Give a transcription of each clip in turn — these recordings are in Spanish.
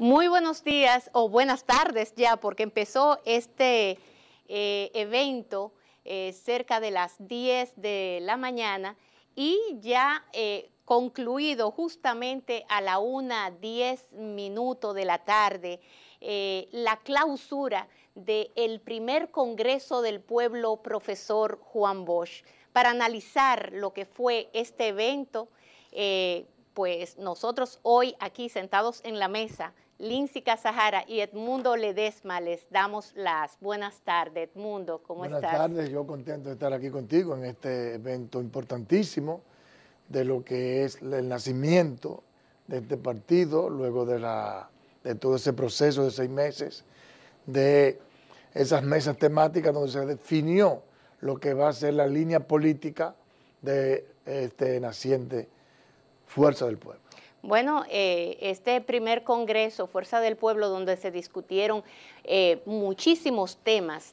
Muy buenos días o buenas tardes ya, porque empezó este eh, evento eh, cerca de las 10 de la mañana y ya eh, concluido justamente a la 1.10 minutos de la tarde la clausura del primer Congreso del Pueblo Profesor Juan Bosch. Para analizar lo que fue este evento, pues nosotros hoy aquí sentados en la mesa Lindsay Casajara y Edmundo Ledesma. Les damos las buenas tardes. Edmundo, ¿cómo estás? Buenas tardes, yo contento de estar aquí contigo en este evento importantísimo de lo que es el nacimiento de este partido, luego de, de todo ese proceso de seis meses, de esas mesas temáticas donde se definió lo que va a ser la línea política de este naciente Fuerza del Pueblo. Bueno, eh, este primer Congreso, Fuerza del Pueblo, donde se discutieron eh, muchísimos temas,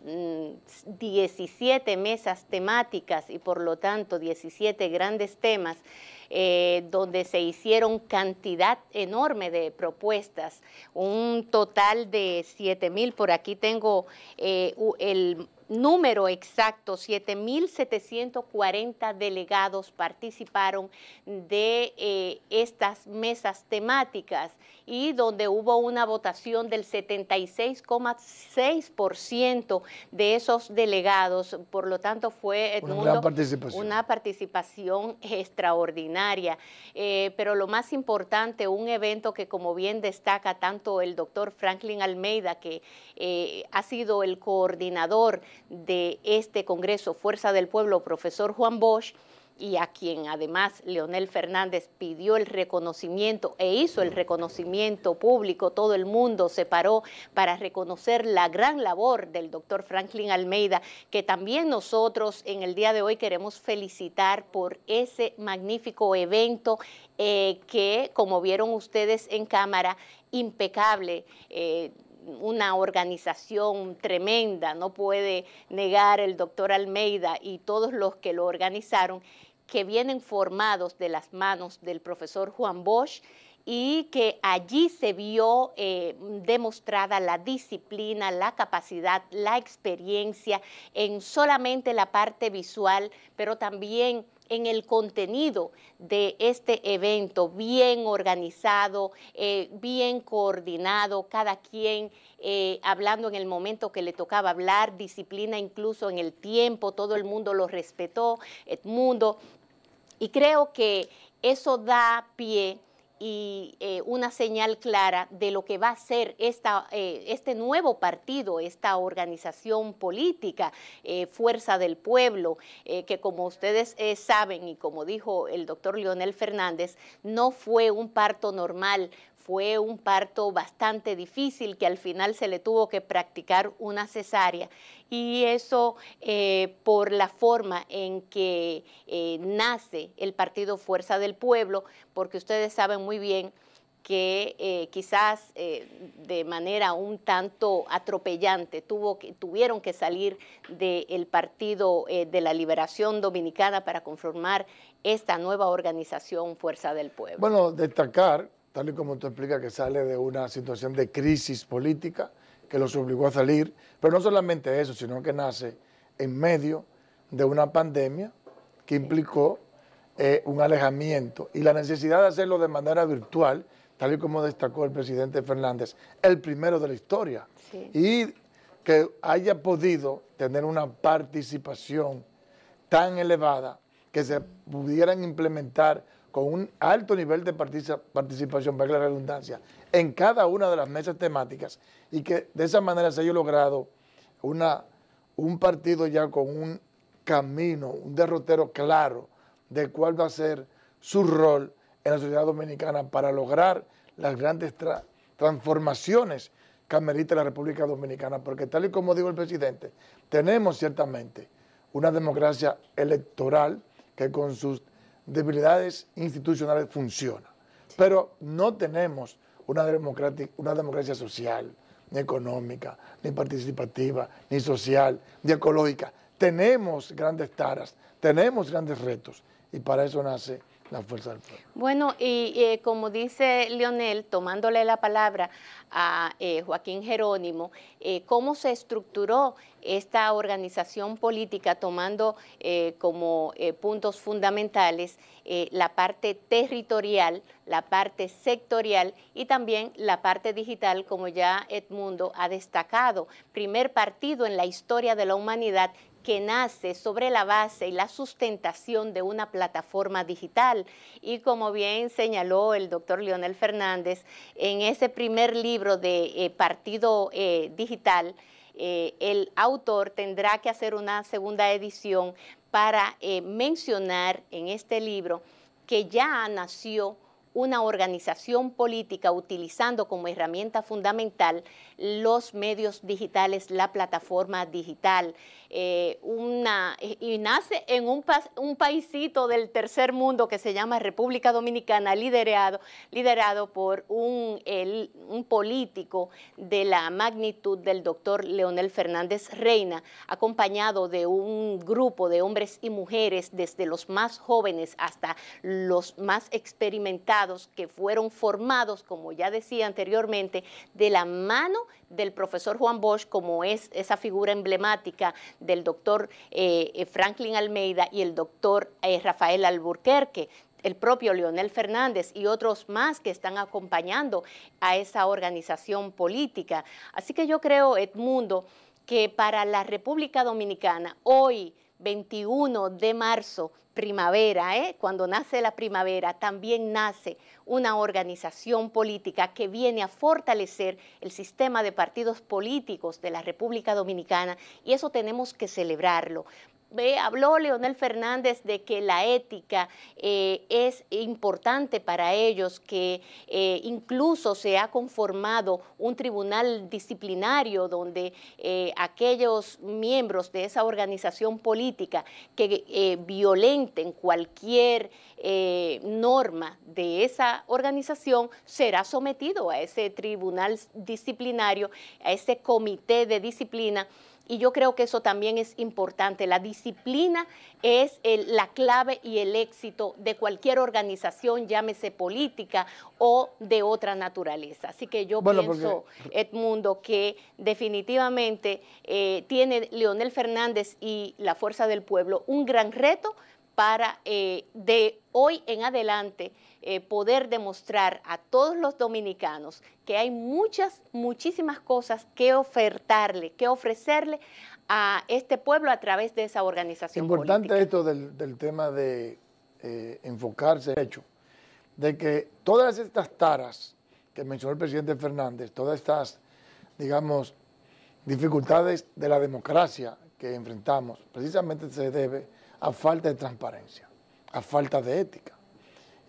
17 mm, mesas temáticas y por lo tanto 17 grandes temas, eh, donde se hicieron cantidad enorme de propuestas, un total de 7 mil. Por aquí tengo el número exacto, 7.740 delegados participaron de eh, estas mesas temáticas y donde hubo una votación del 76,6% de esos delegados. Por lo tanto, fue eh, una, participación. extraordinaria. Eh, pero lo más importante, un evento que como bien destaca tanto el doctor Franklin Almeida, que ha sido el coordinador, de este Congreso Fuerza del Pueblo, profesor Juan Bosch, y a quien además Leonel Fernández pidió el reconocimiento e hizo el reconocimiento público, todo el mundo se paró para reconocer la gran labor del doctor Franklin Almeida, que también nosotros en el día de hoy queremos felicitar por ese magnífico evento eh, que, como vieron ustedes en cámara, impecable. Eh, una organización tremenda, no puede negar el doctor Almeida y todos los que lo organizaron, que vienen formados de las manos del profesor Juan Bosch y que allí se vio eh, demostrada la disciplina, la capacidad, la experiencia en solamente la parte visual, pero también en el contenido de este evento, bien organizado, eh, bien coordinado, cada quien eh, hablando en el momento que le tocaba hablar, disciplina incluso en el tiempo, todo el mundo lo respetó, Edmundo, y creo que eso da pie y eh, una señal clara de lo que va a ser esta, eh, este nuevo partido, esta organización política, eh, Fuerza del Pueblo, que como ustedes saben y como dijo el doctor Leonel Fernández, no fue un parto normal, fue un parto bastante difícil, que al final se le tuvo que practicar una cesárea. Y eso eh, por la forma en que eh, nace el partido Fuerza del Pueblo, porque ustedes saben muy bien que eh, quizás de manera un tanto atropellante tuvo tuvieron que salir del Partido de la Liberación Dominicana para conformar esta nueva organización Fuerza del Pueblo. Bueno, destacar tal y como tú explicas, que sale de una situación de crisis política que los obligó a salir, pero no solamente eso, sino que nace en medio de una pandemia que implicó eh, un alejamiento y la necesidad de hacerlo de manera virtual, tal y como destacó el presidente Fernández, el primero de la historia, y que haya podido tener una participación tan elevada que se pudieran implementar con un alto nivel de participación, para la redundancia, en cada una de las mesas temáticas y que de esa manera se haya logrado una, un partido ya con un camino, un derrotero claro de cuál va a ser su rol en la sociedad dominicana para lograr las grandes transformaciones que amerita la República Dominicana, porque tal y como dijo el presidente, tenemos ciertamente una democracia electoral que con sus debilidades institucionales funciona. Pero no tenemos una, una democracia social, ni económica, ni participativa, ni social, ni ecológica. Tenemos grandes taras, tenemos grandes retos y para eso nace la fuerza del Bueno, y eh, como dice Lionel, tomándole la palabra a eh, Joaquín Jerónimo, eh, ¿cómo se estructuró esta organización política tomando como puntos fundamentales la parte territorial, la parte sectorial y también la parte digital, como ya Edmundo ha destacado? Primer partido en la historia de la humanidad que nace sobre la base y la sustentación de una plataforma digital. Y como bien señaló el doctor Leonel Fernández, en ese primer libro de eh, Partido eh, Digital, eh, el autor tendrá que hacer una segunda edición para mencionar en este libro que ya nació una organización política utilizando como herramienta fundamental los medios digitales, la plataforma digital. Eh, una, eh, y nace en un, un, paisito del tercer mundo que se llama República Dominicana, liderado, liderado por un, un político de la magnitud del doctor Leonel Fernández Reina, acompañado de un grupo de hombres y mujeres desde los más jóvenes hasta los más experimentados que fueron formados, como ya decía anteriormente, de la mano del profesor Juan Bosch, como es esa figura emblemática del doctor eh, eh, Franklin Almeida y el doctor eh, Rafael Alburquerque el propio Leonel Fernández y otros más que están acompañando a esa organización política. Así que yo creo, Edmundo, que para la República Dominicana hoy 21 de marzo, primavera, ¿eh? cuando nace la primavera, también nace una organización política que viene a fortalecer el sistema de partidos políticos de la República Dominicana y eso tenemos que celebrarlo habló Leonel Fernández de que la ética eh, es importante para ellos, que eh, incluso se ha conformado un tribunal disciplinario donde eh, aquellos miembros de esa organización política que violenten cualquier norma de esa organización será sometido a ese tribunal disciplinario, a ese comité de disciplina y yo creo que eso también es importante. La disciplina es la clave y el éxito de cualquier organización, llámese política o de otra naturaleza. Así que yo pienso, Edmundo, que definitivamente eh, tiene Leonel Fernández y la Fuerza del Pueblo un gran reto, para eh, de hoy en adelante eh, poder demostrar a todos los dominicanos que hay muchas, muchísimas cosas que ofertarle, que ofrecerle a este pueblo a través de esa organización. Importante esto del, tema de eh, enfocarse hecho de que todas estas taras que mencionó el presidente Fernández, todas estas, digamos, dificultades de la democracia que enfrentamos, precisamente se debe a falta de transparencia, a falta de ética.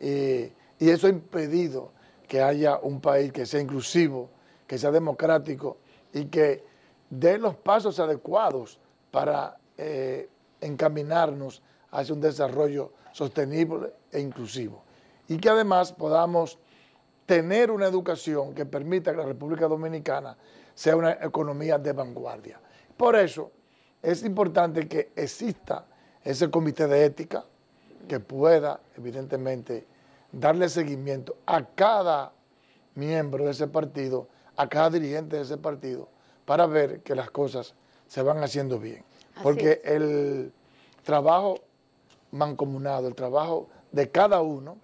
Eh, y eso ha impedido que haya un país que sea inclusivo, que sea democrático y que dé los pasos adecuados para eh, encaminarnos hacia un desarrollo sostenible e inclusivo. Y que además podamos tener una educación que permita que la República Dominicana sea una economía de vanguardia. Por eso es importante que exista ese comité de ética que pueda, evidentemente, darle seguimiento a cada miembro de ese partido, a cada dirigente de ese partido, para ver que las cosas se van haciendo bien. Porque el trabajo mancomunado, el trabajo de cada uno,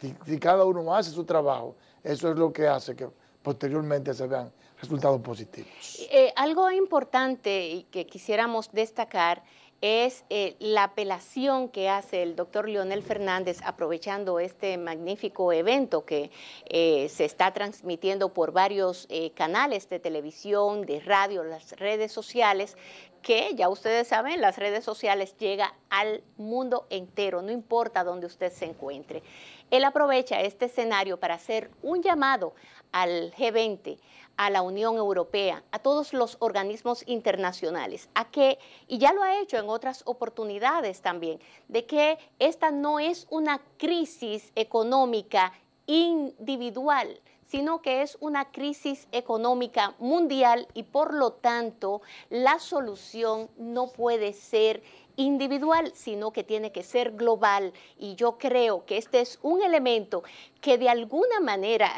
si, cada uno hace su trabajo, eso es lo que hace que posteriormente se vean resultados positivos. Eh, algo importante que quisiéramos destacar es eh, la apelación que hace el doctor Leonel Fernández aprovechando este magnífico evento que eh, se está transmitiendo por varios eh, canales de televisión, de radio, las redes sociales, que ya ustedes saben, las redes sociales llega al mundo entero, no importa dónde usted se encuentre. Él aprovecha este escenario para hacer un llamado al G20, a la Unión Europea, a todos los organismos internacionales, a que, y ya lo ha hecho en otras oportunidades también, de que esta no es una crisis económica individual, sino que es una crisis económica mundial y por lo tanto la solución no puede ser individual, sino que tiene que ser global. Y yo creo que este es un elemento que de alguna manera,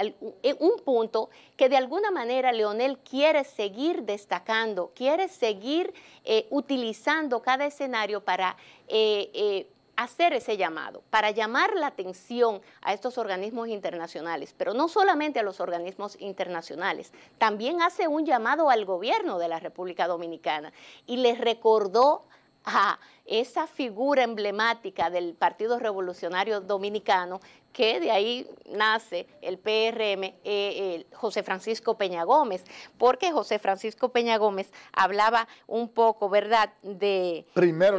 eh, un punto que de alguna manera Leonel quiere seguir destacando, quiere seguir eh, utilizando cada escenario para... Eh, hacer ese llamado, para llamar la atención a estos organismos internacionales, pero no solamente a los organismos internacionales, también hace un llamado al gobierno de la República Dominicana y les recordó a esa figura emblemática del Partido Revolucionario Dominicano, que de ahí nace el PRM, eh, José Francisco Peña Gómez, porque José Francisco Peña Gómez hablaba un poco, ¿verdad?, de primero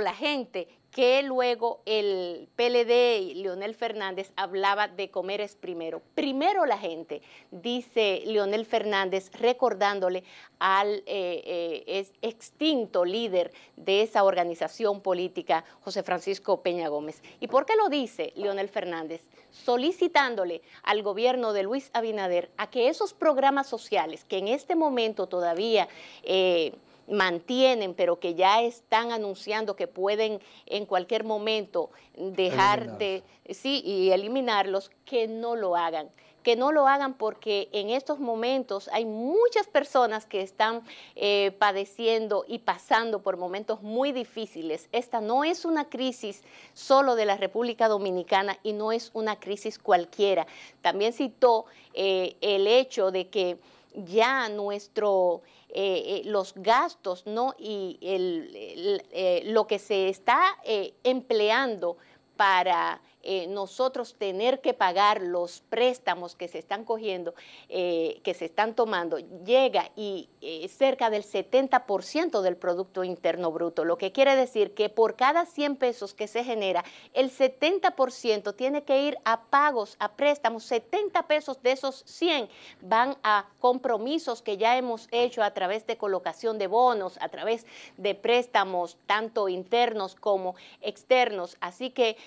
la gente que luego el PLD y Leonel Fernández hablaba de comer es primero. Primero la gente, dice Leonel Fernández, recordándole al eh, eh, extinto líder de esa organización política, José Francisco Peña Gómez. ¿Y por qué lo dice Leonel Fernández? Solicitándole al gobierno de Luis Abinader a que esos programas sociales que en este momento todavía... Eh, mantienen, pero que ya están anunciando que pueden en cualquier momento dejarte sí, y eliminarlos, que no lo hagan que no lo hagan porque en estos momentos hay muchas personas que están eh, padeciendo y pasando por momentos muy difíciles. Esta no es una crisis solo de la República Dominicana y no es una crisis cualquiera. También citó eh, el hecho de que ya nuestro, eh, eh, los gastos ¿no? y el, eh, lo que se está empleando para eh, nosotros tener que pagar los préstamos que se están cogiendo, eh, que se están tomando, llega y eh, cerca del 70% del Producto Interno Bruto, lo que quiere decir que por cada 100 pesos que se genera, el 70% tiene que ir a pagos, a préstamos, 70 pesos de esos 100 van a compromisos que ya hemos hecho a través de colocación de bonos, a través de préstamos, tanto internos como externos. Así que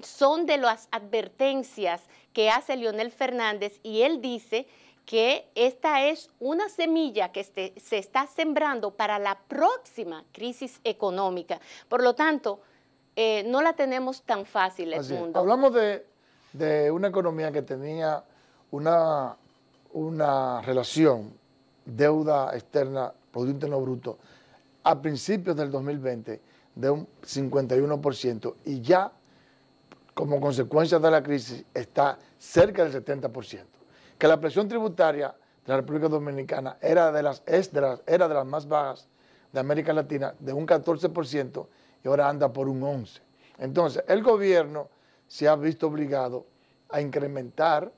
son de las advertencias que hace Lionel Fernández y él dice que esta es una semilla que este, se está sembrando para la próxima crisis económica. Por lo tanto, eh, no la tenemos tan fácil, el mundo. Hablamos de, una economía que tenía una, una relación deuda externa, Producto Interno Bruto, a principios del 2020 de un 51% y ya como consecuencia de la crisis está cerca del 70%. Que la presión tributaria de la República Dominicana era de las, era de las más bajas de América Latina, de un 14%, y ahora anda por un 11%. Entonces, el gobierno se ha visto obligado a incrementar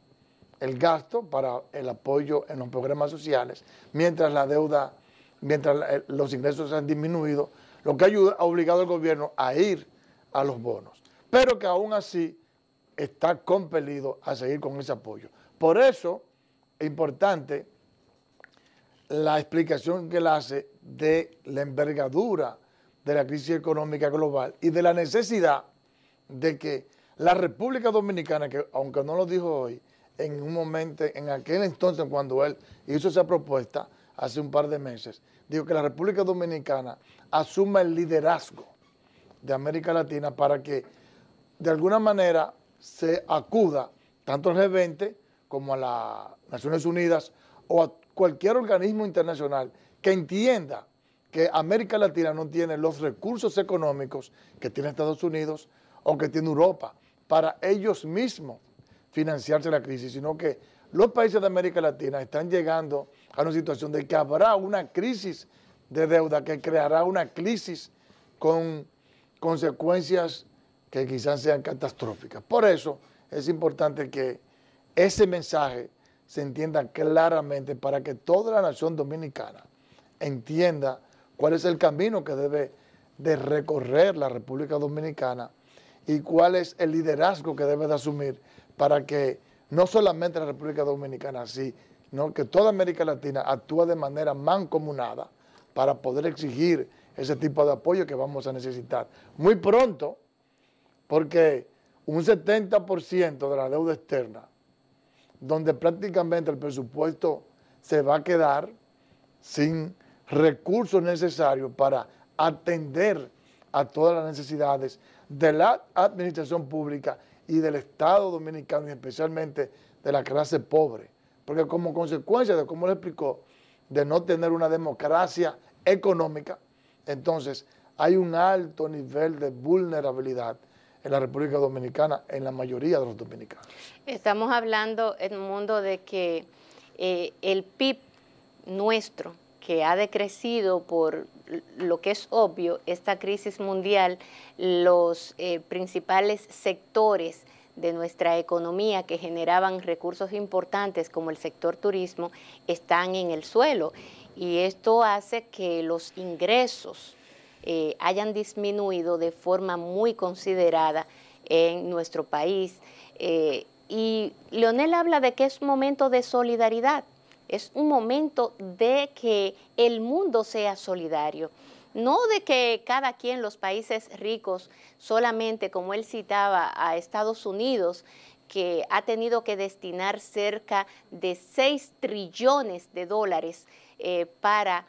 el gasto para el apoyo en los programas sociales, mientras la deuda, mientras eh, los ingresos han disminuido, lo que ha obligado al gobierno a ir a los bonos pero que aún así está compelido a seguir con ese apoyo. Por eso es importante la explicación que él hace de la envergadura de la crisis económica global y de la necesidad de que la República Dominicana, que aunque no lo dijo hoy, en un momento, en aquel entonces cuando él hizo esa propuesta, hace un par de meses, dijo que la República Dominicana asuma el liderazgo de América Latina para que de alguna manera se acuda tanto al G20 como a las Naciones Unidas o a cualquier organismo internacional que entienda que América Latina no tiene los recursos económicos que tiene Estados Unidos o que tiene Europa para ellos mismos financiarse la crisis, sino que los países de América Latina están llegando a una situación de que habrá una crisis de deuda que creará una crisis con consecuencias que quizás sean catastróficas. Por eso es importante que ese mensaje se entienda claramente para que toda la nación dominicana entienda cuál es el camino que debe de recorrer la República Dominicana y cuál es el liderazgo que debe de asumir para que no solamente la República Dominicana, sino que toda América Latina actúe de manera mancomunada para poder exigir ese tipo de apoyo que vamos a necesitar. Muy pronto, porque un 70% de la deuda externa, donde prácticamente el presupuesto se va a quedar sin recursos necesarios para atender a todas las necesidades de la administración pública y del Estado dominicano y especialmente de la clase pobre. Porque como consecuencia de, como le explicó, de no tener una democracia económica, entonces hay un alto nivel de vulnerabilidad en la República Dominicana, en la mayoría de los dominicanos. Estamos hablando, en mundo de que eh, el PIB nuestro, que ha decrecido por lo que es obvio, esta crisis mundial, los eh, principales sectores de nuestra economía que generaban recursos importantes como el sector turismo están en el suelo y esto hace que los ingresos eh, hayan disminuido de forma muy considerada en nuestro país. Eh, y Leonel habla de que es un momento de solidaridad, es un momento de que el mundo sea solidario. No de que cada quien, los países ricos, solamente como él citaba a Estados Unidos, que ha tenido que destinar cerca de 6 trillones de dólares eh, para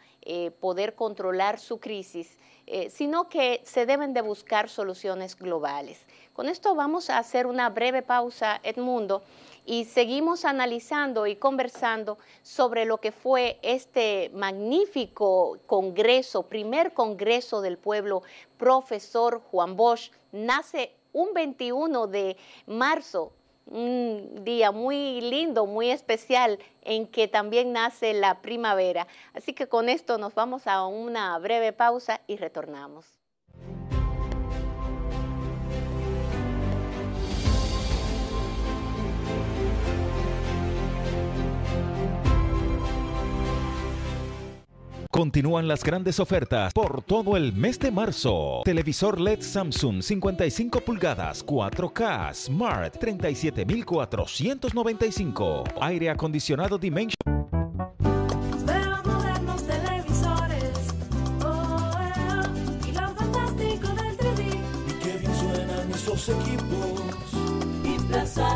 poder controlar su crisis, eh, sino que se deben de buscar soluciones globales. Con esto vamos a hacer una breve pausa, Edmundo, y seguimos analizando y conversando sobre lo que fue este magnífico congreso, primer congreso del pueblo, profesor Juan Bosch, nace un 21 de marzo un día muy lindo, muy especial, en que también nace la primavera. Así que con esto nos vamos a una breve pausa y retornamos. Continúan las grandes ofertas por todo el mes de marzo. Televisor LED Samsung 55 pulgadas 4K Smart 37495. Aire acondicionado Dimension equipos y plaza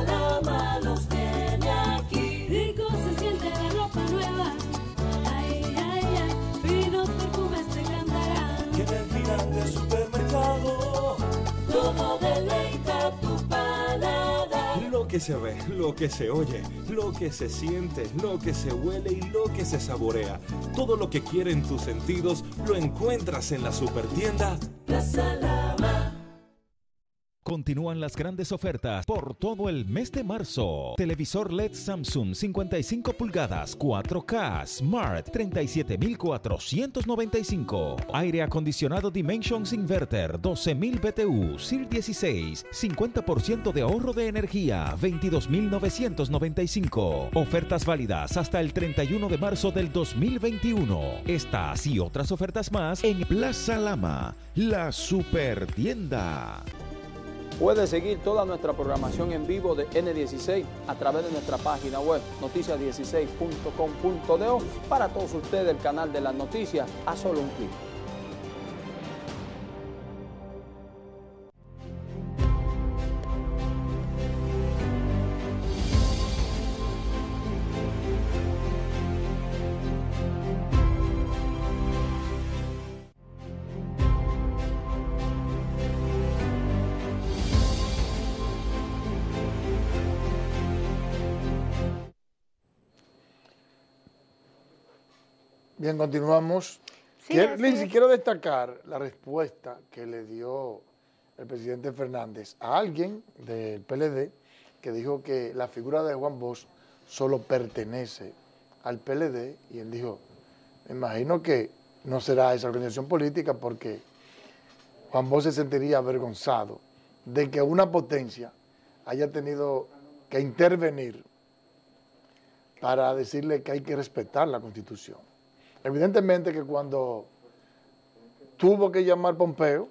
se ve, lo que se oye, lo que se siente, lo que se huele y lo que se saborea. Todo lo que quieren tus sentidos lo encuentras en la supertienda. La Salama. Continúan las grandes ofertas por todo el mes de marzo. Televisor LED Samsung 55 pulgadas 4K Smart 37495. Aire acondicionado Dimensions Inverter 12000 BTU SIR 16 50% de ahorro de energía 22995. Ofertas válidas hasta el 31 de marzo del 2021. Estas y otras ofertas más en Plaza Lama, la supertienda. Puede seguir toda nuestra programación en vivo de N16 a través de nuestra página web noticias16.com.de para todos ustedes el canal de las noticias a solo un clic. continuamos. Ni quiero, destacar la respuesta que le dio el presidente Fernández a alguien del PLD que dijo que la figura de Juan Bosch solo pertenece al PLD y él dijo, me imagino que no será esa organización política porque Juan Bosch se sentiría avergonzado de que una potencia haya tenido que intervenir para decirle que hay que respetar la Constitución. Evidentemente que cuando tuvo que llamar Pompeo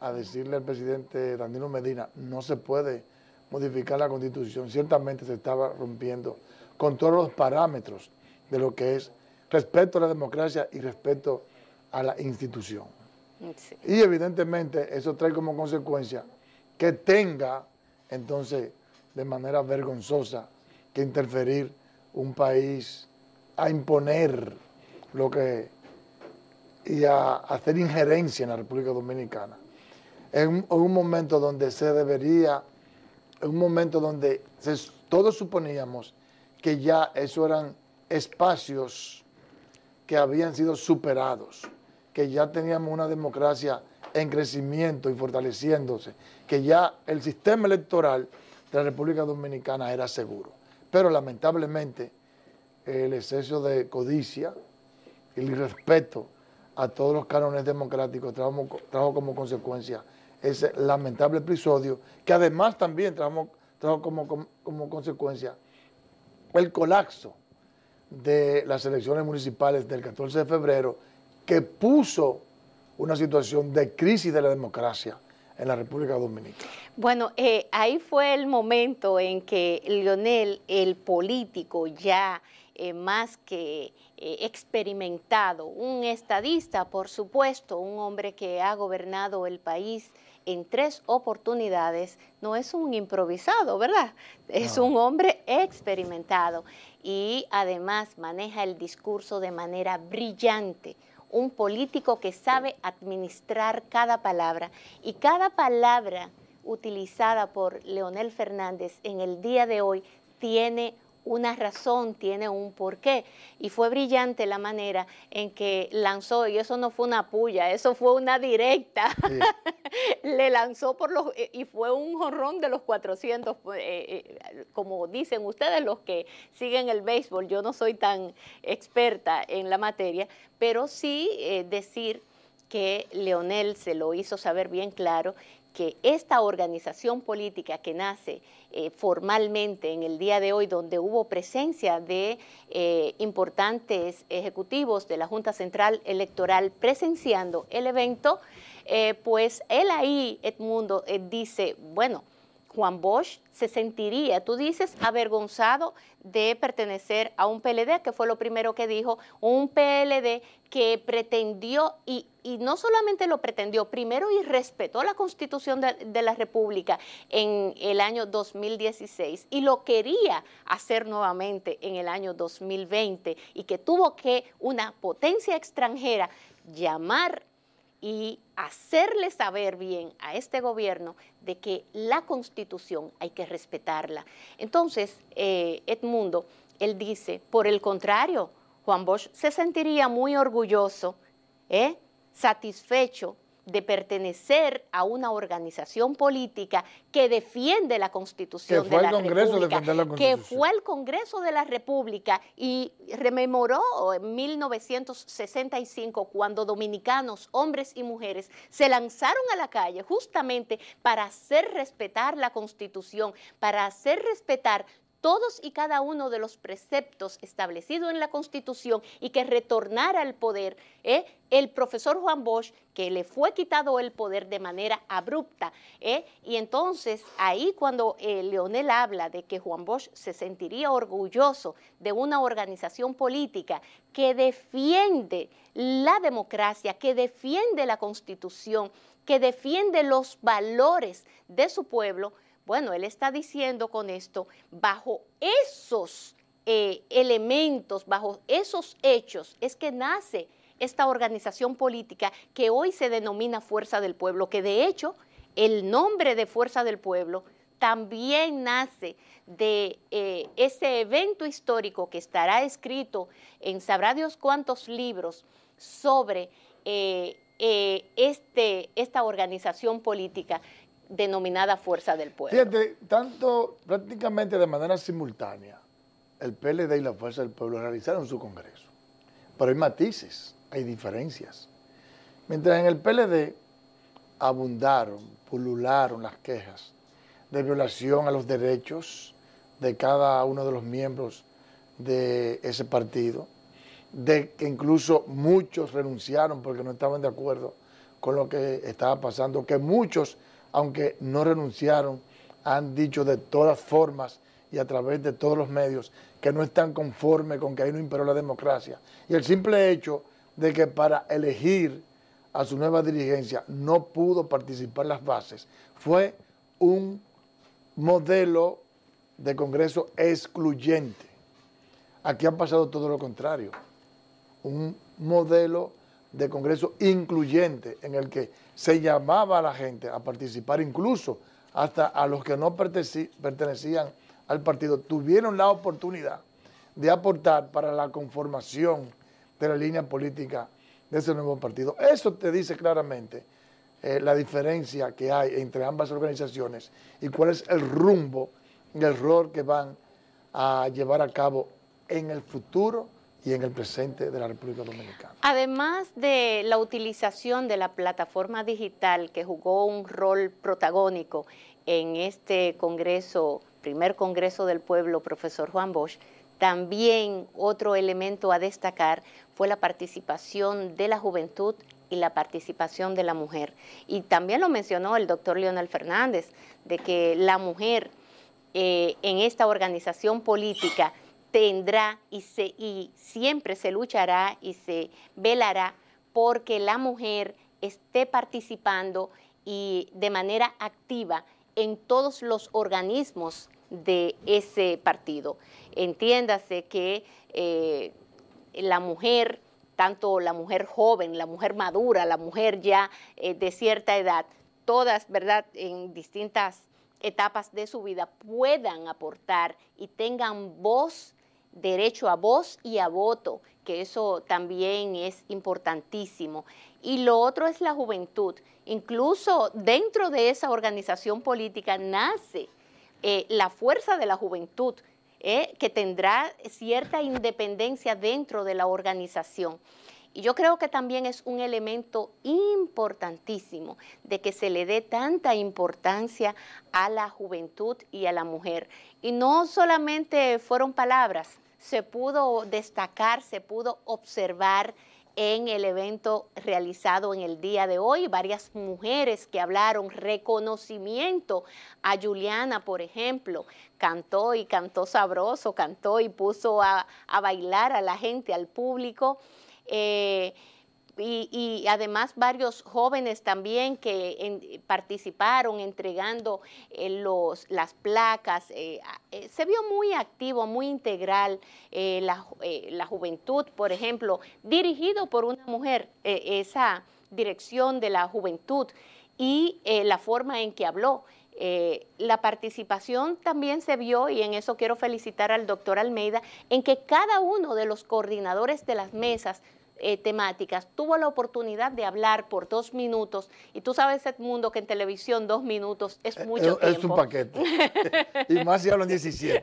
a decirle al presidente Danilo Medina, no se puede modificar la constitución, ciertamente se estaba rompiendo con todos los parámetros de lo que es respeto a la democracia y respeto a la institución. Y evidentemente eso trae como consecuencia que tenga entonces de manera vergonzosa que interferir un país a imponer lo que y a hacer injerencia en la República Dominicana. En un, momento donde se debería, en un momento donde todos suponíamos que ya esos eran espacios que habían sido superados, que ya teníamos una democracia en crecimiento y fortaleciéndose, que ya el sistema electoral de la República Dominicana era seguro. Pero lamentablemente el exceso de codicia, el irrespeto a todos los cánones democráticos trajo, como consecuencia ese lamentable episodio, que además también trajo, como, como, consecuencia el colapso de las elecciones municipales del 14 de febrero, que puso una situación de crisis de la democracia en la República Dominicana. Bueno, eh, ahí fue el momento en que Lionel, el político, ya eh, más que eh, experimentado, un estadista, por supuesto, un hombre que ha gobernado el país en tres oportunidades, no es un improvisado, ¿verdad? Es un hombre experimentado y además maneja el discurso de manera brillante un político que sabe administrar cada palabra y cada palabra utilizada por Leonel Fernández en el día de hoy tiene una razón, tiene un porqué. Y fue brillante la manera en que lanzó, y eso no fue una puya, eso fue una directa. Le lanzó por los, eh, y fue un jorrón de los 400, eh, eh, como dicen ustedes los que siguen el béisbol, yo no soy tan experta en la materia, pero sí decir que Leonel se lo hizo saber bien claro que esta organización política que nace eh, formalmente en el día de hoy, donde hubo presencia de eh, importantes ejecutivos de la Junta Central Electoral presenciando el evento, eh, pues él ahí, Edmundo, dice, bueno, Juan Bosch se sentiría, tú dices, avergonzado de pertenecer a un PLD, que fue lo primero que dijo, un PLD que pretendió y, no solamente lo pretendió, primero y respetó la constitución de, de, la República en el año 2016 y lo quería hacer nuevamente en el año 2020 y que tuvo que una potencia extranjera llamar y hacerle saber bien a este gobierno de que la constitución hay que respetarla. Entonces, eh, Edmundo, él dice, por el contrario, Juan Bosch se sentiría muy orgulloso, ¿eh? satisfecho de pertenecer a una organización política que defiende la Constitución de la República, que fue el Congreso de la República y rememoró en 1965 cuando dominicanos, hombres y mujeres, se lanzaron a la calle justamente para hacer respetar la Constitución, para hacer respetar todos y cada uno de los preceptos establecidos en la Constitución y que retornara al poder ¿eh? el profesor Juan Bosch, que le fue quitado el poder de manera abrupta. ¿eh? Y entonces ahí cuando eh, Leonel habla de que Juan Bosch se sentiría orgulloso de una organización política que defiende la democracia, que defiende la Constitución, que defiende los valores de su pueblo, bueno, él está diciendo con esto, bajo esos eh, elementos, bajo esos hechos, es que nace esta organización política que hoy se denomina Fuerza del Pueblo, que de hecho el nombre de Fuerza del Pueblo también nace de eh, ese evento histórico que estará escrito en sabrá Dios cuántos libros sobre eh, este, esta organización política denominada Fuerza del Pueblo. Fíjate, tanto prácticamente de manera simultánea, el PLD y la Fuerza del Pueblo realizaron su congreso. Pero hay matices, hay diferencias. Mientras en el PLD abundaron, pulularon las quejas de violación a los derechos de cada uno de los miembros de ese partido, de que incluso muchos renunciaron porque no estaban de acuerdo con lo que estaba pasando, que muchos aunque no renunciaron, han dicho de todas formas y a través de todos los medios que no están conformes con que ahí no imperó la democracia. Y el simple hecho de que para elegir a su nueva dirigencia no pudo participar las bases fue un modelo de Congreso excluyente. Aquí ha pasado todo lo contrario. Un modelo de Congreso incluyente en el que se llamaba a la gente a participar, incluso hasta a los que no pertenecían al partido, tuvieron la oportunidad de aportar para la conformación de la línea política de ese nuevo partido. Eso te dice claramente eh, la diferencia que hay entre ambas organizaciones y cuál es el rumbo y el rol que van a llevar a cabo en el futuro y en el presente de la República Dominicana. Además de la utilización de la plataforma digital que jugó un rol protagónico en este Congreso, primer Congreso del Pueblo, profesor Juan Bosch, también otro elemento a destacar fue la participación de la juventud y la participación de la mujer. Y también lo mencionó el doctor Leonel Fernández, de que la mujer eh, en esta organización política tendrá y, se, siempre se luchará y se velará porque la mujer esté participando y de manera activa en todos los organismos de ese partido. Entiéndase que eh, la mujer, tanto la mujer joven, la mujer madura, la mujer ya eh, de cierta edad, todas, ¿verdad?, en distintas etapas de su vida puedan aportar y tengan voz derecho a voz y a voto, que eso también es importantísimo. Y lo otro es la juventud. Incluso dentro de esa organización política nace eh, la fuerza de la juventud, eh, que tendrá cierta independencia dentro de la organización. Y yo creo que también es un elemento importantísimo de que se le dé tanta importancia a la juventud y a la mujer. Y no solamente fueron palabras, se pudo destacar, se pudo observar en el evento realizado en el día de hoy, varias mujeres que hablaron reconocimiento a Juliana, por ejemplo, cantó y cantó sabroso, cantó y puso a, bailar a la gente, al público. Eh, y, además varios jóvenes también que participaron entregando eh, los, las placas. Eh, eh, se vio muy activo, muy integral la, juventud, por ejemplo, dirigido por una mujer, esa dirección de la juventud y la forma en que habló. la participación también se vio, y en eso quiero felicitar al doctor Almeida, en que cada uno de los coordinadores de las mesas eh, temáticas, tuvo la oportunidad de hablar por dos minutos. Y tú sabes, Edmundo, que en televisión dos minutos es eh, mucho tiempo. Eh, es un paquete. y más si hablan 17.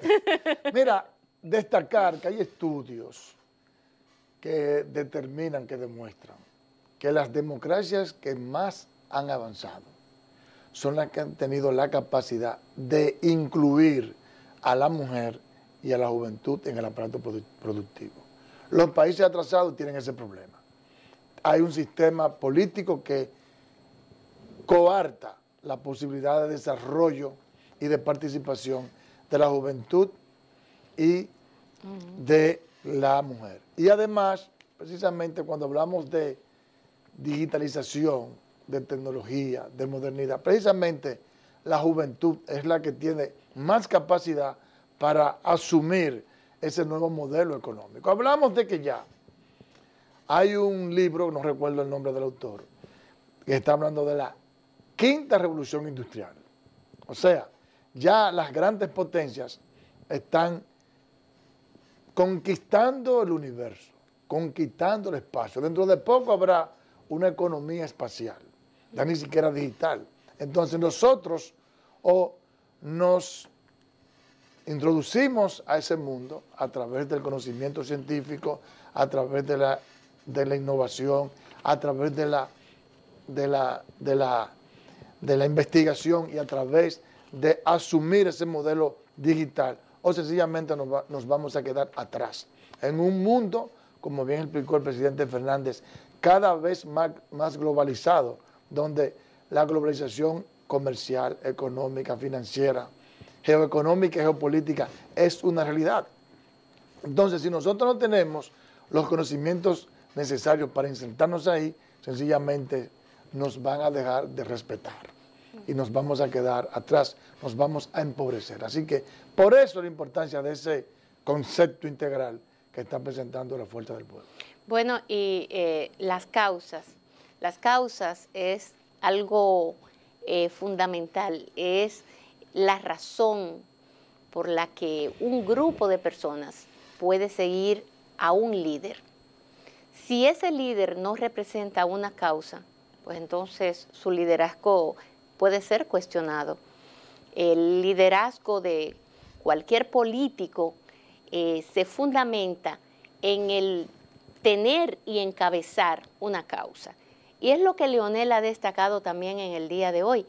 Mira, destacar que hay estudios que determinan, que demuestran que las democracias que más han avanzado son las que han tenido la capacidad de incluir a la mujer y a la juventud en el aparato productivo. Los países atrasados tienen ese problema. Hay un sistema político que coarta la posibilidad de desarrollo y de participación de la juventud y de la mujer. Y además, precisamente cuando hablamos de digitalización, de tecnología, de modernidad, precisamente la juventud es la que tiene más capacidad para asumir ese nuevo modelo económico. Hablamos de que ya hay un libro, no recuerdo el nombre del autor, que está hablando de la quinta revolución industrial. O sea, ya las grandes potencias están conquistando el universo, conquistando el espacio. Dentro de poco habrá una economía espacial, ya ni siquiera digital. Entonces nosotros o nos introducimos a ese mundo a través del conocimiento científico, a través de la, innovación, a través de la, de, la, investigación y a través de asumir ese modelo digital o sencillamente nos, vamos a quedar atrás. En un mundo, como bien explicó el presidente Fernández, cada vez más, más globalizado, donde la globalización comercial, económica, financiera, geoeconómica y geopolítica es una realidad. Entonces, si nosotros no tenemos los conocimientos necesarios para insertarnos ahí, sencillamente nos van a dejar de respetar y nos vamos a quedar atrás, nos vamos a empobrecer. Así que por eso la importancia de ese concepto integral que está presentando la fuerza del pueblo. Bueno, y eh, las causas. Las causas es algo eh, fundamental, es la razón por la que un grupo de personas puede seguir a un líder. Si ese líder no representa una causa, pues entonces su liderazgo puede ser cuestionado. El liderazgo de cualquier político eh, se fundamenta en el tener y encabezar una causa. Y es lo que Leonel ha destacado también en el día de hoy.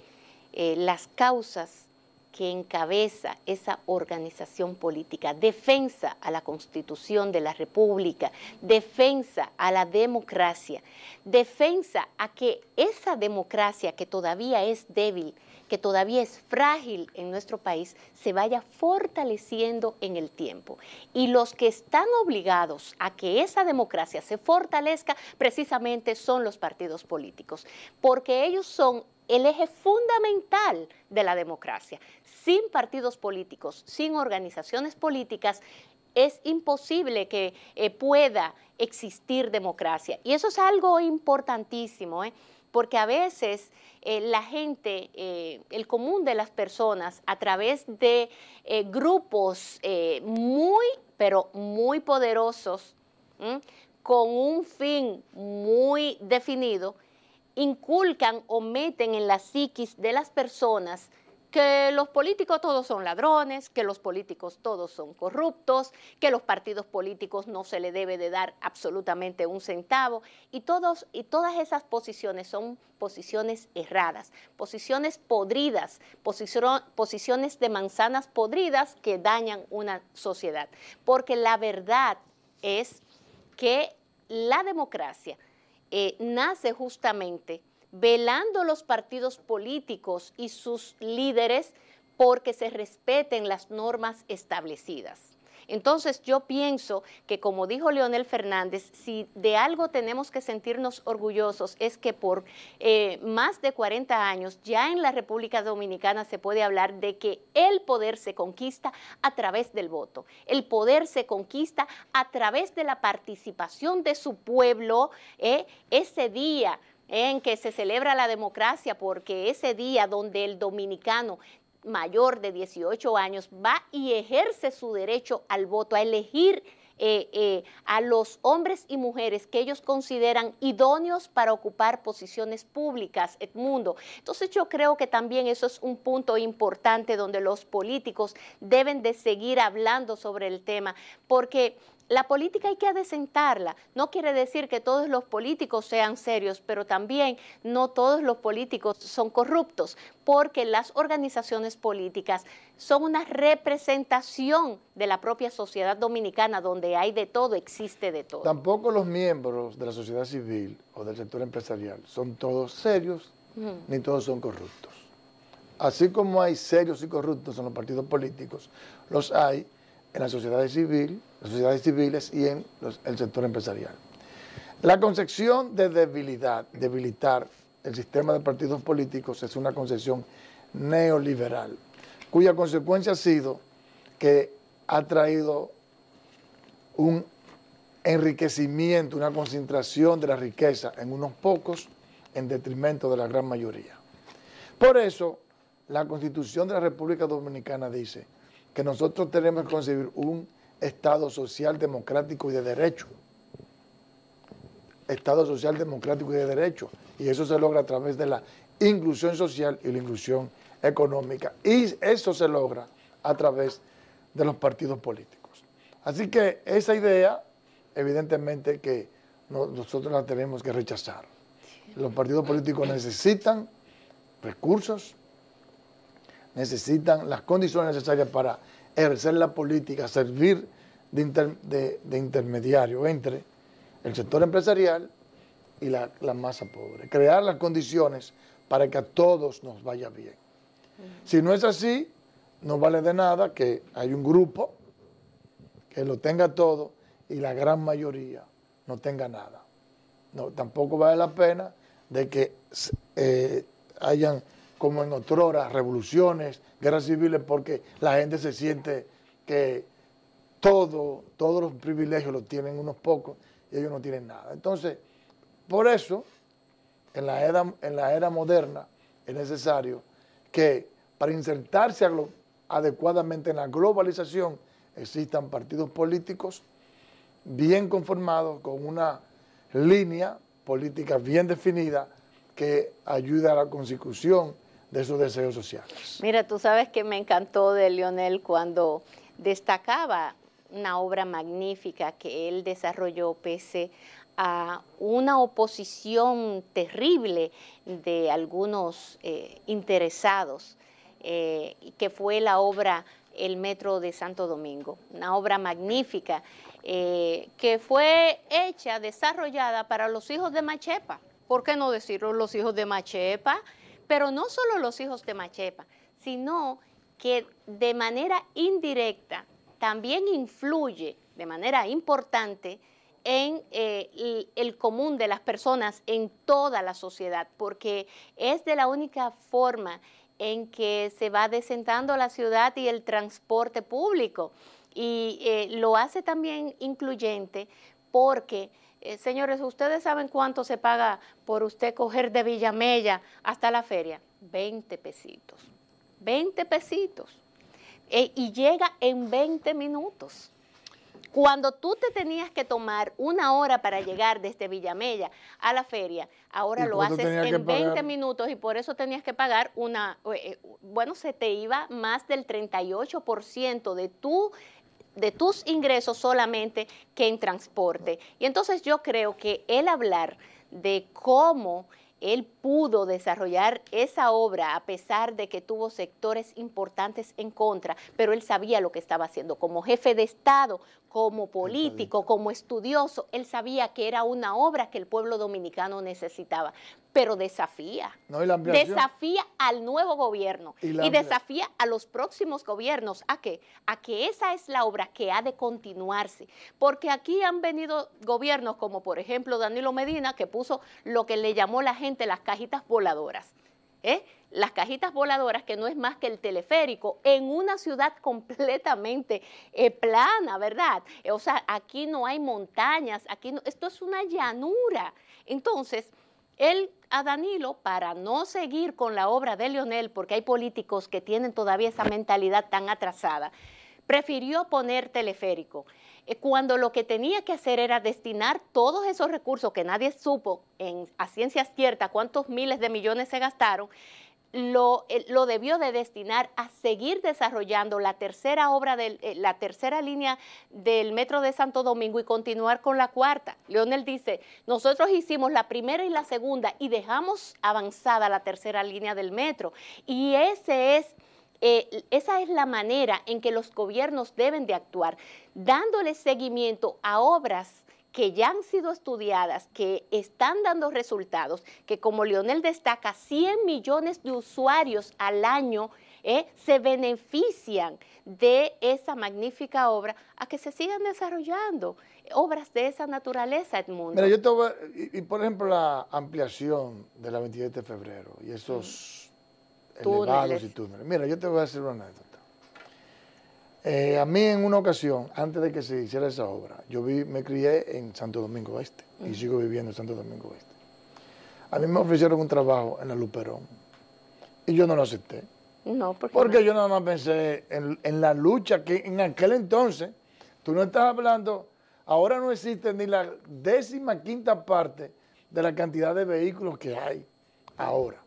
Eh, las causas que encabeza esa organización política, defensa a la Constitución de la República, defensa a la democracia, defensa a que esa democracia que todavía es débil, que todavía es frágil en nuestro país, se vaya fortaleciendo en el tiempo. Y los que están obligados a que esa democracia se fortalezca precisamente son los partidos políticos, porque ellos son el eje fundamental de la democracia. Sin partidos políticos, sin organizaciones políticas, es imposible que eh, pueda existir democracia. Y eso es algo importantísimo, ¿eh? porque a veces eh, la gente, el común de las personas, a través de grupos muy, pero muy poderosos, con un fin muy definido, inculcan o meten en la psiquis de las personas que los políticos todos son ladrones, que los políticos todos son corruptos, que los partidos políticos no se le debe de dar absolutamente un centavo y todos y todas esas posiciones son posiciones erradas, posiciones podridas, posiciones de manzanas podridas que dañan una sociedad, porque la verdad es que la democracia eh, nace justamente velando los partidos políticos y sus líderes porque se respeten las normas establecidas. Entonces yo pienso que como dijo Leonel Fernández, si de algo tenemos que sentirnos orgullosos es que por eh, más de 40 años ya en la República Dominicana se puede hablar de que el poder se conquista a través del voto, el poder se conquista a través de la participación de su pueblo ¿eh? ese día en que se celebra la democracia, porque ese día donde el dominicano mayor de 18 años va y ejerce su derecho al voto, a elegir eh, eh, a los hombres y mujeres que ellos consideran idóneos para ocupar posiciones públicas, mundo. Entonces yo creo que también eso es un punto importante donde los políticos deben de seguir hablando sobre el tema, porque la política hay que adecentarla. No quiere decir que todos los políticos sean serios, pero también no todos los políticos son corruptos, porque las organizaciones políticas son una representación de la propia sociedad dominicana, donde hay de todo, existe de todo. Tampoco los miembros de la sociedad civil o del sector empresarial son todos serios, ni todos son corruptos. Así como hay serios y corruptos en los partidos políticos, los hay en la sociedad civil, las sociedades civiles y en el sector empresarial. La concepción de debilidad, debilitar el sistema de partidos políticos es una concepción neoliberal, cuya consecuencia ha sido que ha traído un enriquecimiento, una concentración de la riqueza en unos pocos en detrimento de la gran mayoría. Por eso, la Constitución de la República Dominicana dice que nosotros tenemos que concebir un Estado social, democrático y de derecho. Estado social, democrático y de derecho. Y eso se logra a través de la inclusión social y la inclusión económica. Y eso se logra a través de los partidos políticos. Así que esa idea, evidentemente que nosotros la tenemos que rechazar. Los partidos políticos necesitan recursos, necesitan las condiciones necesarias para ejercer la política, servir de, intermediario entre el sector empresarial y la, masa pobre. Crear las condiciones para que a todos nos vaya bien. Si no es así, no vale de nada que hay un grupo que lo tenga todo y la gran mayoría no tenga nada. No, tampoco vale la pena de que eh, hayan, como en otrora revoluciones, guerras civiles, porque la gente se siente que todo, todos los privilegios los tienen unos pocos y ellos no tienen nada. Entonces, por eso, en la era, en la era moderna es necesario que para insertarse adecuadamente en la globalización existan partidos políticos bien conformados con una línea política bien definida que ayude a la consecución de sus deseos sociales. Mira, tú sabes que me encantó de Lionel cuando destacaba una obra magnífica que él desarrolló pese a una oposición terrible de algunos eh, interesados, eh, que fue la obra El Metro de Santo Domingo, una obra magnífica eh, que fue hecha, desarrollada para los hijos de Machepa, ¿por qué no decirlo los hijos de Machepa? Pero no solo los hijos de Machepa, sino que de manera indirecta también influye de manera importante en eh, el común de las personas, en toda la sociedad, porque es de la única forma en que se va desentando la ciudad y el transporte público. Y eh, lo hace también incluyente porque, eh, señores, ustedes saben cuánto se paga por usted coger de Villamella hasta la feria. 20 pesitos. 20 pesitos. E, y llega en 20 minutos. Cuando tú te tenías que tomar una hora para llegar desde Villamella a la feria, ahora lo haces en 20 minutos y por eso tenías que pagar una, eh, eh, bueno, se te iba más del 38% de tu de tus ingresos solamente que en transporte. Y entonces yo creo que el hablar de cómo él pudo desarrollar esa obra a pesar de que tuvo sectores importantes en contra, pero él sabía lo que estaba haciendo. Como jefe de Estado, como político, como estudioso, él sabía que era una obra que el pueblo dominicano necesitaba pero desafía. desafía al nuevo gobierno y, desafía a los próximos gobiernos. ¿A qué? A que esa es la obra que ha de continuarse. Porque aquí han venido gobiernos como por ejemplo Danilo Medina, que puso lo que le llamó la gente las cajitas voladoras. ¿Eh? las cajitas voladoras, que no es más que el teleférico, en una ciudad completamente eh, plana, ¿verdad? o sea, aquí no hay montañas, aquí no, esto es una llanura. Entonces, él a Danilo para no seguir con la obra de Leonel, porque hay políticos que tienen todavía esa mentalidad tan atrasada, prefirió poner teleférico. Eh, cuando lo que tenía que hacer era destinar todos esos recursos que nadie supo en, a ciencias ciertas cuántos miles de millones se gastaron, eh, lo, debió de destinar a seguir desarrollando la tercera obra, de eh, la tercera línea del Metro de Santo Domingo y continuar con la cuarta. Leonel dice, nosotros hicimos la primera y la segunda y dejamos avanzada la tercera línea del metro. Y ese es... Eh, esa es la manera en que los gobiernos deben de actuar, dándole seguimiento a obras que ya han sido estudiadas, que están dando resultados, que como Lionel destaca, 100 millones de usuarios al año ¿eh? se benefician de esa magnífica obra, a que se sigan desarrollando eh, obras de esa naturaleza, Edmundo. Mira, yo y, por ejemplo la ampliación de la 27 de febrero y esos y túneles. Mira, yo te voy a decir una anécdota. Eh, a mí en una ocasión, antes de que se hiciera esa obra, yo vi, me crié en Santo Domingo Este y sigo viviendo en Santo Domingo Este. A mí me ofrecieron un trabajo en la Luperón y yo no lo acepté. No, ¿por porque yo nada más pensé en, en, la lucha que en aquel entonces, tú no estás hablando, ahora no existe ni la décima quinta parte de la cantidad de vehículos que hay ahora.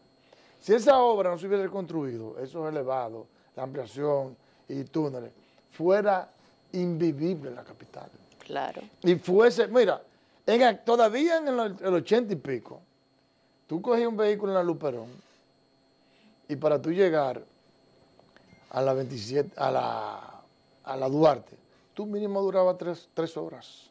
Si esa obra no se hubiese construido, esos elevados, la ampliación y túneles, fuera invivible la capital. Claro. Y fuese, mira, todavía en el, ochenta 80 y pico, tú cogías un vehículo en la Luperón y para tú llegar a la 27, a la, a la Duarte, tú mínimo duraba tres, horas.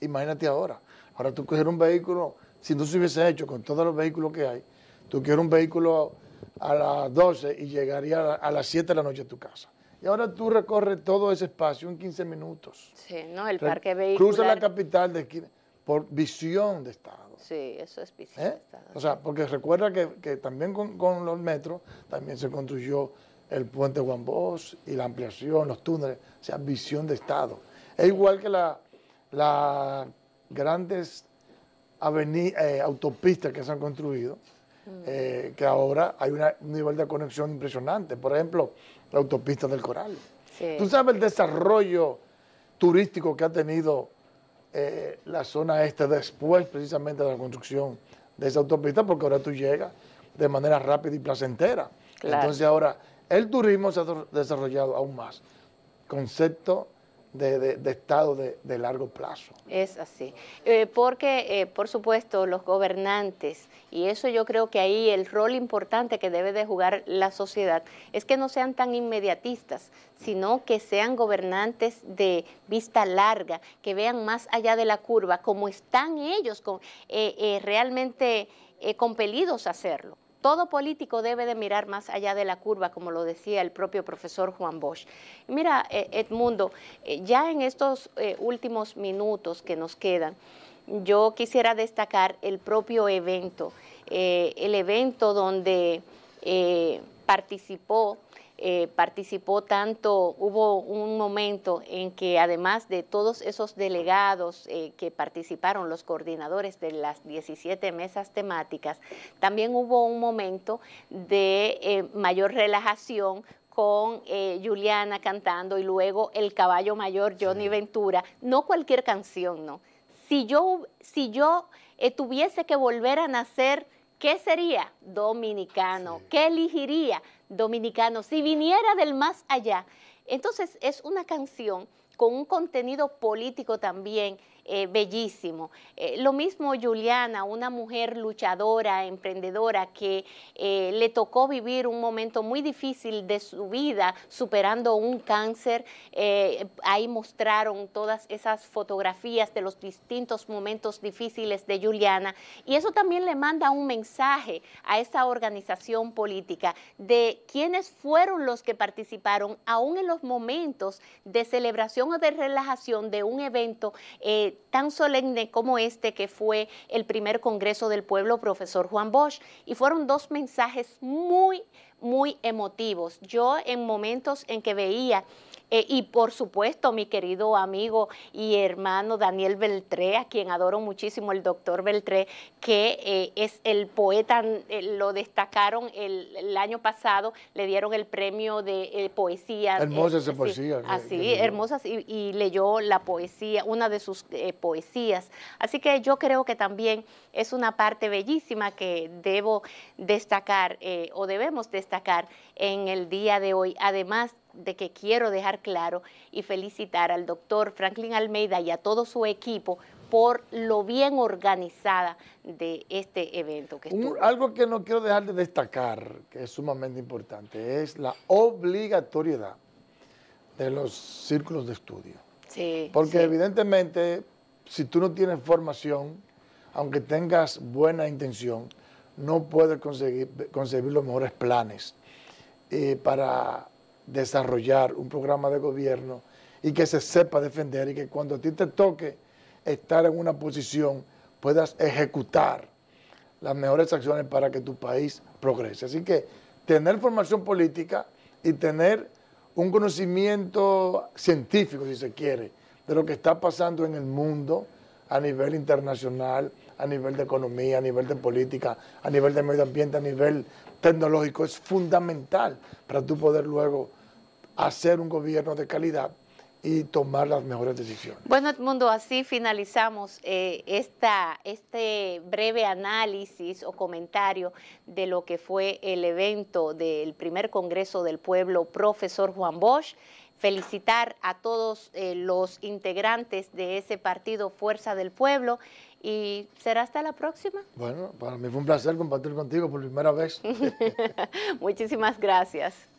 Imagínate ahora. Ahora tú coges un vehículo, si no se hubiese hecho con todos los vehículos que hay, tú quieres un vehículo a las 12 y llegaría a las 7 de la noche a tu casa. Y ahora tú recorres todo ese espacio en 15 minutos. Sí, ¿no? El parque vehicular. Cruza la capital de por visión de Estado. Sí, eso es visión ¿Eh? de Estado. O sea, porque recuerda que, también con, los metros también se construyó el puente Juan Bosch y la ampliación, los túneles, o sea, visión de Estado. Es igual que las grandes eh, autopistas que se han construido, mm. eh, que ahora hay un nivel de conexión impresionante. Por ejemplo, la autopista del Coral. Tú sabes el desarrollo turístico que ha tenido eh, la zona este después precisamente de la construcción de esa autopista, porque ahora tú llegas de manera rápida y placentera. Entonces ahora el turismo se ha desarrollado aún más. Concepto de, estado de, largo plazo. Es así, eh, porque eh, por supuesto los gobernantes, y eso yo creo que ahí el rol importante que debe de jugar la sociedad, es que no sean tan inmediatistas, sino que sean gobernantes de vista larga, que vean más allá de la curva, como están ellos eh, realmente compelidos a hacerlo. Todo político debe de mirar más allá de la curva, como lo decía el propio profesor Juan Bosch. Mira, eh, Edmundo, eh, ya en estos eh, últimos minutos que nos quedan, yo quisiera destacar el propio evento, el evento donde participó eh, participó tanto, hubo un momento en que además de todos esos delegados eh, que participaron, los coordinadores de las 17 mesas temáticas, también hubo un momento de eh, mayor relajación con Juliana cantando y luego el caballo mayor Johnny Ventura, no cualquier canción, no. Si yo, si yo tuviese que volver a nacer, ¿qué sería? Dominicano. ¿Qué elegiría? dominicano, si viniera del más allá. Entonces es una canción con un contenido político también, eh, bellísimo. Eh, lo mismo Juliana, una mujer luchadora, emprendedora, que eh, le tocó vivir un momento muy difícil de su vida superando un cáncer. ahí mostraron todas esas fotografías de los distintos momentos difíciles de Juliana. Y eso también le manda un mensaje a esa organización política de quiénes fueron los que participaron, aún en los momentos de celebración o de relajación de un evento tan solemne como este que fue el primer Congreso del Pueblo, profesor Juan Bosch. Y fueron dos mensajes muy muy emotivos. Yo en momentos en que veía eh, y por supuesto, mi querido amigo y hermano Daniel Beltré, a quien adoro muchísimo, el doctor Beltré, que eh, es el poeta, eh, lo destacaron el, año pasado, le dieron el premio de poesía. Hermosas de poesía. así, hermosas, y, leyó la poesía, una de sus poesías. Así que yo creo que también es una parte bellísima que debo destacar o debemos destacar en el día de hoy, además de que quiero dejar claro y felicitar al doctor Franklin Almeida y a todo su equipo por lo bien organizada de este evento. algo que no quiero dejar de destacar, que es sumamente importante, es la obligatoriedad de los círculos de estudio. Sí, Porque evidentemente, si tú no tienes formación, aunque tengas buena intención, no puedes conseguir, concebir los mejores planes eh, para desarrollar un programa de gobierno y que se sepa defender y que cuando a ti te toque estar en una posición puedas ejecutar las mejores acciones para que tu país progrese. Así que tener formación política y tener un conocimiento científico, si se quiere, de lo que está pasando en el mundo a nivel internacional, a nivel de economía, a nivel de política, a nivel de medio ambiente, a nivel tecnológico, es fundamental para tú poder luego hacer un gobierno de calidad y tomar las mejores decisiones. Bueno, Edmundo, así finalizamos eh, esta, este breve análisis o comentario de lo que fue el evento del primer Congreso del Pueblo, profesor Juan Bosch. Felicitar a todos eh, los integrantes de ese partido Fuerza del Pueblo y será hasta la próxima. Bueno, para mí fue un placer compartir contigo por primera vez. Muchísimas gracias.